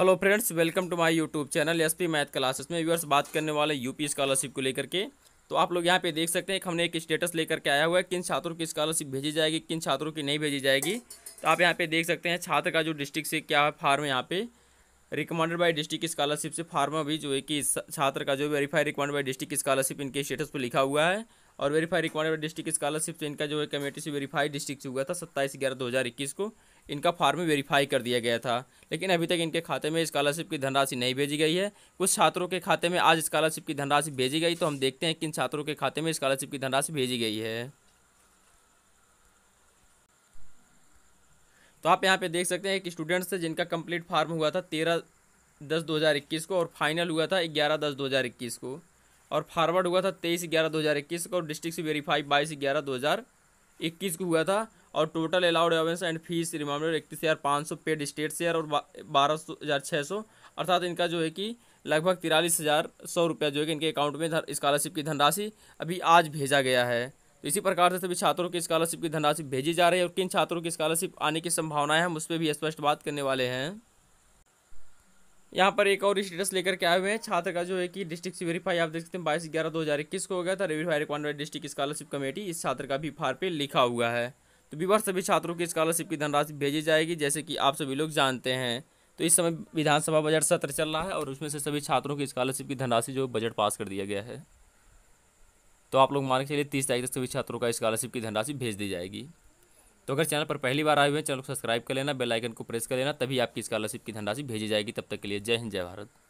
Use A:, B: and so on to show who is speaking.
A: hello friends welcome to my YouTube channel S P math classes में viewers बात करने वाले यूपी स्कॉलरशिप को लेकर के तो आप लोग यहाँ पे देख सकते हैं कि हमने एक स्टेटस लेकर के आया हुआ है किन छात्रों की स्कॉलरशिप भेजी जाएगी किन छात्रों की नहीं भेजी जाएगी तो आप यहाँ पे देख सकते हैं छात्र का जो डिस्ट्रिक्ट से क्या फार्म यहाँ पे रिकमेंडेड बाई डिस्ट्रिक्ट स्कॉलरशिप से फार्म भी जो है कि छात्र का जो verify recommend by district scholarship इनके स्टेटस पर लिखा हुआ है और वेरीफाई रिक्वायरमेंट डिस्ट्रिक्ट स्कॉलरशिप से इनका जो है कमेटी से वेरीफाई डिस्ट्रिक्ट से हुआ था सत्ताईस ग्यारह दो हज़ार इक्कीस को इनका फॉर्म वेरीफाई कर दिया गया था लेकिन अभी तक इनके खाते में स्कॉलरशिप की धनराशि नहीं भेजी गई है कुछ छात्रों के खाते में आज स्कॉलरशिप की धनराशि भेजी गई तो हम देखते हैं किन छात्रों के खाते में स्कॉलरशिप की धनराशि भेजी गई है तो आप यहाँ पे देख सकते हैं एक स्टूडेंट्स थे जिनका कंप्लीट फार्म हुआ था तेरह दस दो हज़ार इक्कीस को और फाइनल हुआ था ग्यारह दस दो हज़ार इक्कीस को और फॉरवर्ड हुआ था तेईस ग्यारह दो हज़ार इक्कीस को डिस्ट्रिक्ट से वेरीफाई बाईस ग्यारह दो हज़ार इक्कीस को हुआ था और total allowed allowance and fees reminder इकतीस हज़ार पाँच सौ पेड स्टेट शेयर और बारह सौ हज़ार छः सौ अर्थात इनका जो है कि लगभग तिरालीस हज़ार सौ रुपया जो है कि इनके अकाउंट में स्कॉलरशिप की धनराशि अभी आज भेजा गया है तो इसी प्रकार से सभी छात्रों की स्कॉलरशिप की धनराशि भेजी जा रही है और किन छात्रों की स्कॉलरशिप आने की संभावनाएं हम उस पर भी स्पष्ट बात करने वाले हैं यहाँ पर एक और स्टेटस लेकर के आए हुए हैं छात्र का जो है कि डिस्ट्रिक्ट से वेरीफाई आप देख सकते हैं बाईस ग्यारह दो हज़ार इक्कीस को हो गया था reverifier convent district scholarship committee इस छात्र का भी फार पे लिखा हुआ है तो विवर सभी छात्रों की स्कॉलरशिप की धनराशि भेजी जाएगी जैसे कि आप सभी लोग जानते हैं तो इस समय विधानसभा बजट सत्र चल रहा है और उसमें से सभी छात्रों की स्कॉलरशिप की धनराशि जो बजट पास कर दिया गया है तो आप लोग मान के चलिए तीस तारीख तक सभी छात्रों का स्कॉलरशिप की धनराशि भेज दी जाएगी तो अगर चैनल पर पहली बार आए हुए हैं चैनल को सब्सक्राइब कर लेना आइकन को प्रेस कर लेना तभी आपकी स्कॉलरशिप की धनराशि भेजी जाएगी तब तक के लिए जय हिंद जय भारत